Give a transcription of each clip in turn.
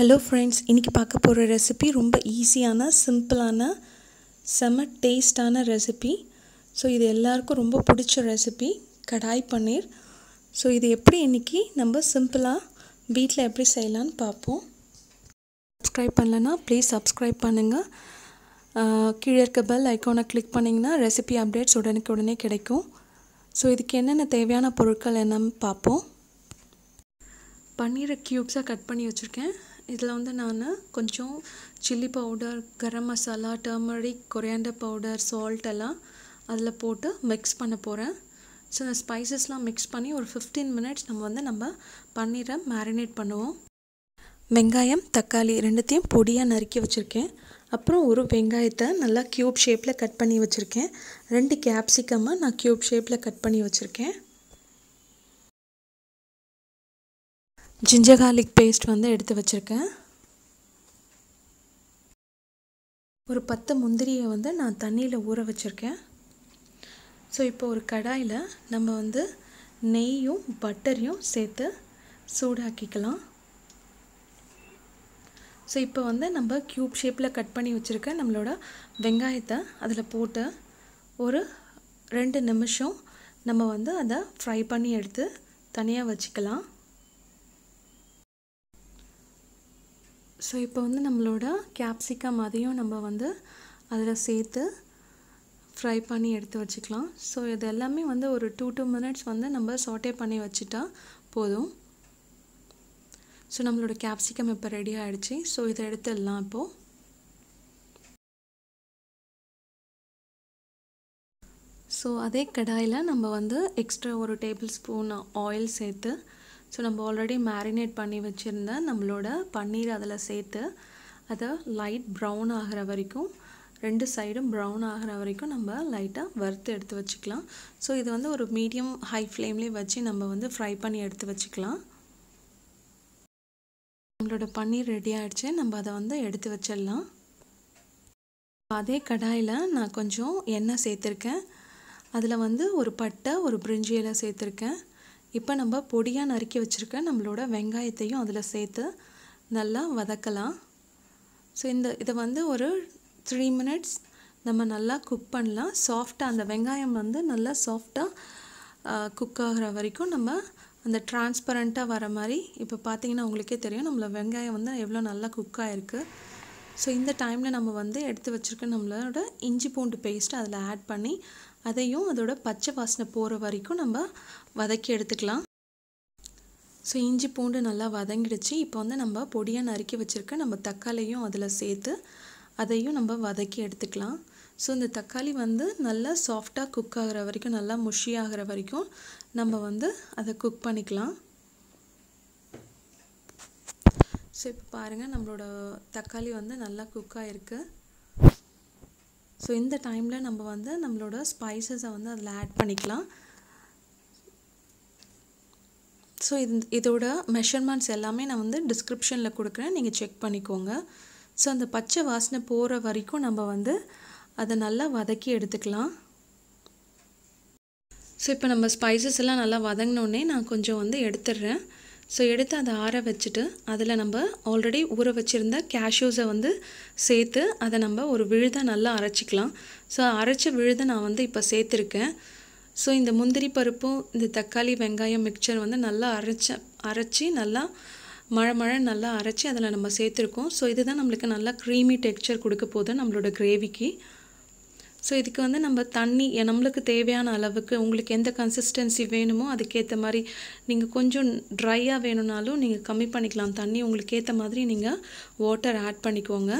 hello friends இன்றைக்கி பார்க்க போகிற ரெசிபி ரொம்ப ஈஸியான சிம்பிளான செம டேஸ்டான ரெசிபி ஸோ இது எல்லாருக்கும் ரொம்ப பிடிச்ச ரெசிபி கடாய் பன்னீர் ஸோ இது எப்படி இன்றைக்கி நம்ம சிம்பிளாக வீட்டில் எப்படி செய்யலான்னு பார்ப்போம் சப்ஸ்கிரைப் பண்ணலன்னா ப்ளீஸ் சப்ஸ்கிரைப் பண்ணுங்கள் கீழே இருக்க பெல் ஐக்கானை கிளிக் பண்ணிங்கன்னா ரெசிபி அப்டேட்ஸ் உடனுக்கு உடனே கிடைக்கும் ஸோ இதுக்கு என்னென்ன தேவையான பொருட்கள் என்னன்னு பார்ப்போம் பன்னீரை க்யூப்ஸாக கட் பண்ணி வச்சுருக்கேன் இதில் வந்து நான் கொஞ்சம் chilli powder garam masala turmeric coriander powder salt எல்லாம் அதில் போட்டு மிக்ஸ் பண்ண போகிறேன் ஸோ இந்த ஸ்பைசஸ்லாம் மிக்ஸ் பண்ணி ஒரு ஃபிஃப்டீன் மினிட்ஸ் நம்ம வந்து நம்ம பன்னீரை மேரினேட் பண்ணுவோம் வெங்காயம் தக்காளி ரெண்டுத்தையும் பொடியாக நறுக்கி வச்சுருக்கேன் அப்புறம் ஒரு வெங்காயத்தை நல்லா க்யூப் ஷேப்பில் கட் பண்ணி வச்சுருக்கேன் ரெண்டு கேப்சிகமாக நான் க்யூப் ஷேப்பில் கட் பண்ணி வச்சுருக்கேன் ஜிஞ்சர் கார்லிக் பேஸ்ட் வந்து எடுத்து வச்சுருக்கேன் ஒரு பத்து முந்திரியை வந்து நான் தண்ணியில் ஊற வச்சுருக்கேன் ஸோ இப்போ ஒரு கடாயில் நம்ம வந்து நெய்யும் பட்டரையும் சேர்த்து சூடாக்கிக்கலாம் ஸோ இப்போ வந்து நம்ம க்யூப் ஷேப்பில் கட் பண்ணி வச்சுருக்க நம்மளோட வெங்காயத்தை அதில் போட்டு ஒரு ரெண்டு நிமிஷம் நம்ம வந்து அதை ஃப்ரை பண்ணி எடுத்து தனியாக வச்சுக்கலாம் ஸோ இப்போ வந்து நம்மளோட கேப்சிகம் அதையும் நம்ம வந்து அதில் சேர்த்து ஃப்ரை பண்ணி எடுத்து வச்சுக்கலாம் ஸோ இது எல்லாமே வந்து ஒரு டூ டூ மினிட்ஸ் வந்து நம்ம சாட்டே பண்ணி வச்சுட்டா போதும் ஸோ நம்மளோட கேப்சிகம் இப்போ ரெடி ஆகிடுச்சி ஸோ இதை எடுத்துடலாம் இப்போது ஸோ அதே கடாயில் நம்ம வந்து எக்ஸ்ட்ரா ஒரு டேபிள் ஸ்பூன் ஆயில் சேர்த்து ஸோ நம்ம ஆல்ரெடி மேரினேட் பண்ணி வச்சுருந்த நம்மளோட பன்னீர் அதில் சேர்த்து அதை லைட் ப்ரௌன் ஆகிற வரைக்கும் ரெண்டு சைடும் ப்ரௌன் ஆகிற வரைக்கும் நம்ம லைட்டாக வறுத்து எடுத்து வச்சுக்கலாம் ஸோ இது வந்து ஒரு மீடியம் ஹை ஃப்ளேம்லேயே வச்சு நம்ம வந்து ஃப்ரை பண்ணி எடுத்து வச்சுக்கலாம் நம்மளோட பன்னீர் ரெடி ஆகிடுச்சு நம்ம அதை வந்து எடுத்து வச்சிடலாம் அதே கடாயில் நான் கொஞ்சம் எண்ணெய் சேர்த்துருக்கேன் அதில் வந்து ஒரு பட்டை ஒரு பிரிஞ்சி சேர்த்துருக்கேன் இப்போ நம்ம பொடியாக நறுக்கி வச்சுருக்க நம்மளோட வெங்காயத்தையும் அதில் சேர்த்து நல்லா வதக்கலாம் ஸோ இந்த இதை வந்து ஒரு த்ரீ மினிட்ஸ் நம்ம நல்லா குக் பண்ணலாம் சாஃப்டாக அந்த வெங்காயம் வந்து நல்லா சாஃப்டாக குக் ஆகிற வரைக்கும் நம்ம அந்த டிரான்ஸ்பரண்ட்டாக வர மாதிரி இப்போ பார்த்தீங்கன்னா உங்களுக்கே தெரியும் நம்மளை வெங்காயம் வந்து எவ்வளோ நல்லா குக் ஆகிருக்கு ஸோ இந்த டைமில் நம்ம வந்து எடுத்து வச்சுருக்க நம்மளோட இஞ்சி பூண்டு பேஸ்ட்டு அதில் ஆட் பண்ணி அதையும் அதோட பச்சை வாசனை போகிற வரைக்கும் நம்ம வதக்கி எடுத்துக்கலாம் ஸோ இஞ்சி பூண்டு நல்லா வதங்கிடுச்சு இப்போ வந்து நம்ம பொடியாக நறுக்கி வச்சுருக்க நம்ம தக்காளியும் அதில் சேர்த்து அதையும் நம்ம வதக்கி எடுத்துக்கலாம் ஸோ இந்த தக்காளி வந்து நல்லா சாஃப்டாக குக் ஆகிற வரைக்கும் நல்லா முஷி ஆகிற வரைக்கும் நம்ம வந்து அதை குக் பண்ணிக்கலாம் ஸோ இப்போ பாருங்கள் நம்மளோட தக்காளி வந்து நல்லா குக் ஆகிருக்கு ஸோ இந்த டைமில் நம்ம வந்து நம்மளோட ஸ்பைசஸை வந்து அதில் ஆட் பண்ணிக்கலாம் ஸோ இது இதோட மெஷர்மெண்ட்ஸ் எல்லாமே நான் வந்து டிஸ்கிரிப்ஷனில் கொடுக்குறேன் நீங்கள் செக் பண்ணிக்கோங்க ஸோ அந்த பச்சை வாசனை போகிற வரைக்கும் நம்ம வந்து அதை நல்லா வதக்கி எடுத்துக்கலாம் ஸோ இப்போ நம்ம ஸ்பைசஸ் எல்லாம் நல்லா வதங்கினோடனே நான் கொஞ்சம் வந்து எடுத்துடுறேன் ஸோ எடுத்து அதை ஆற வச்சுட்டு அதில் நம்ம ஆல்ரெடி ஊற வச்சுருந்த கேஷ்யூஸை வந்து சேர்த்து அதை நம்ம ஒரு விழுதை நல்லா அரைச்சிக்கலாம் ஸோ அரைச்ச விழுதை நான் வந்து இப்போ சேர்த்துருக்கேன் ஸோ இந்த முந்திரி பருப்பும் இந்த தக்காளி வெங்காயம் மிக்சர் வந்து நல்லா அரைச்ச அரைச்சி நல்லா மழை மழை நல்லா அரைச்சி அதில் நம்ம சேர்த்துருக்கோம் ஸோ இதுதான் நம்மளுக்கு நல்லா க்ரீமி டெக்ஸ்சர் கொடுக்க போதும் நம்மளோட கிரேவிக்கு ஸோ இதுக்கு வந்து நம்ம தண்ணி நம்மளுக்கு தேவையான அளவுக்கு உங்களுக்கு எந்த கன்சிஸ்டன்சி வேணுமோ அதுக்கேற்ற மாதிரி நீங்கள் கொஞ்சம் ட்ரையாக வேணும்னாலும் நீங்கள் கம்மி பண்ணிக்கலாம் தண்ணி உங்களுக்கு ஏற்ற மாதிரி நீங்கள் வாட்டர் ஆட் பண்ணிக்கோங்க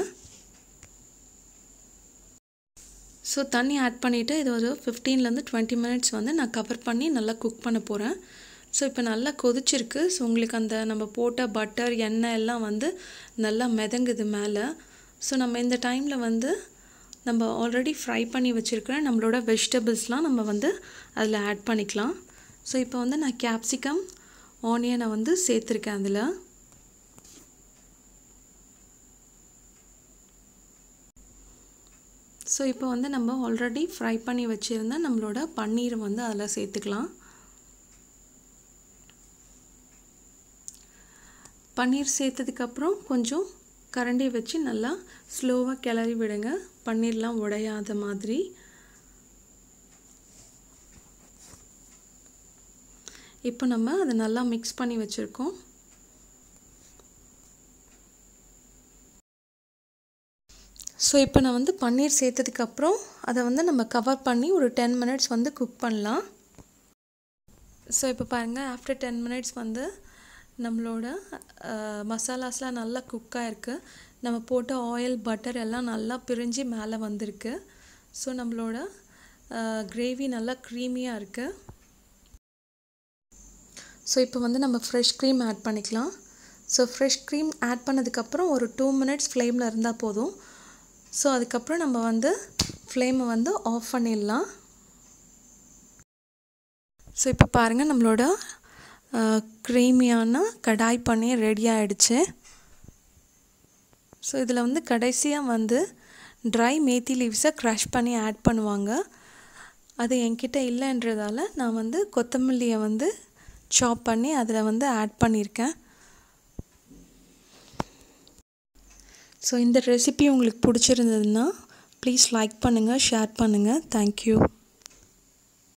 ஸோ தண்ணி ஆட் பண்ணிவிட்டு இது ஒரு ஃபிஃப்டீன்லேருந்து டுவெண்ட்டி மினிட்ஸ் வந்து நான் கவர் பண்ணி நல்லா குக் பண்ண போகிறேன் ஸோ இப்போ நல்லா கொதிச்சிருக்கு ஸோ உங்களுக்கு அந்த நம்ம போட்ட பட்டர் எண்ணெய் எல்லாம் வந்து நல்லா மிதங்குது மேலே ஸோ நம்ம இந்த டைமில் வந்து நம்ம ஆல்ரெடி ஃப்ரை பண்ணி வச்சுருக்கிற நம்மளோட வெஜிடபிள்ஸ்லாம் நம்ம வந்து அதில் ஆட் பண்ணிக்கலாம் ஸோ இப்போ வந்து நான் கேப்சிகம் ஆனியனை வந்து சேர்த்துருக்கேன் அதில் ஸோ இப்போ வந்து நம்ம ஆல்ரெடி ஃப்ரை பண்ணி வச்சுருந்த நம்மளோட பன்னீர் வந்து அதில் சேர்த்துக்கலாம் பன்னீர் சேர்த்ததுக்கப்புறம் கொஞ்சம் கரண்டி வச்சு நல்லா ஸ்லோவாக கிளறி விடுங்க பன்னீர்லாம் உடையாத மாதிரி இப்போ நம்ம அதை நல்லா மிக்ஸ் பண்ணி வச்சுருக்கோம் ஸோ இப்போ நான் வந்து பன்னீர் சேர்த்ததுக்கப்புறம் அதை வந்து நம்ம கவர் பண்ணி ஒரு டென் மினிட்ஸ் வந்து குக் பண்ணலாம் ஸோ இப்போ பாருங்கள் ஆஃப்டர் டென் மினிட்ஸ் வந்து நம்மளோட மசாலாஸ்லாம் நல்லா குக் ஆகிருக்கு நம்ம போட்ட ஆயில் பட்டர் எல்லாம் நல்லா பிரிஞ்சு மேலே வந்திருக்கு ஸோ நம்மளோட கிரேவி நல்லா க்ரீமியாக இருக்குது ஸோ இப்போ வந்து நம்ம ஃப்ரெஷ் க்ரீம் ஆட் பண்ணிக்கலாம் ஸோ ஃப்ரெஷ் க்ரீம் ஆட் பண்ணதுக்கப்புறம் ஒரு டூ மினிட்ஸ் ஃப்ளேமில் இருந்தால் போதும் ஸோ அதுக்கப்புறம் நம்ம வந்து ஃப்ளேமை வந்து ஆஃப் பண்ணிடலாம் ஸோ இப்போ பாருங்கள் நம்மளோட க்ரீமியான கடாய் பண்ணி ரெடி ஆகிடுச்சு ஸோ இதில் வந்து கடைசியாக வந்து ட்ரை மேத்தி லீவ்ஸை க்ரஷ் பண்ணி ஆட் பண்ணுவாங்க அது என்கிட்ட இல்லைன்றதால நான் வந்து கொத்தமல்லியை வந்து சாப் பண்ணி அதில் வந்து ஆட் பண்ணியிருக்கேன் ஸோ இந்த ரெசிபி உங்களுக்கு பிடிச்சிருந்ததுன்னா ப்ளீஸ் லைக் பண்ணுங்கள் ஷேர் பண்ணுங்கள் தேங்க்யூ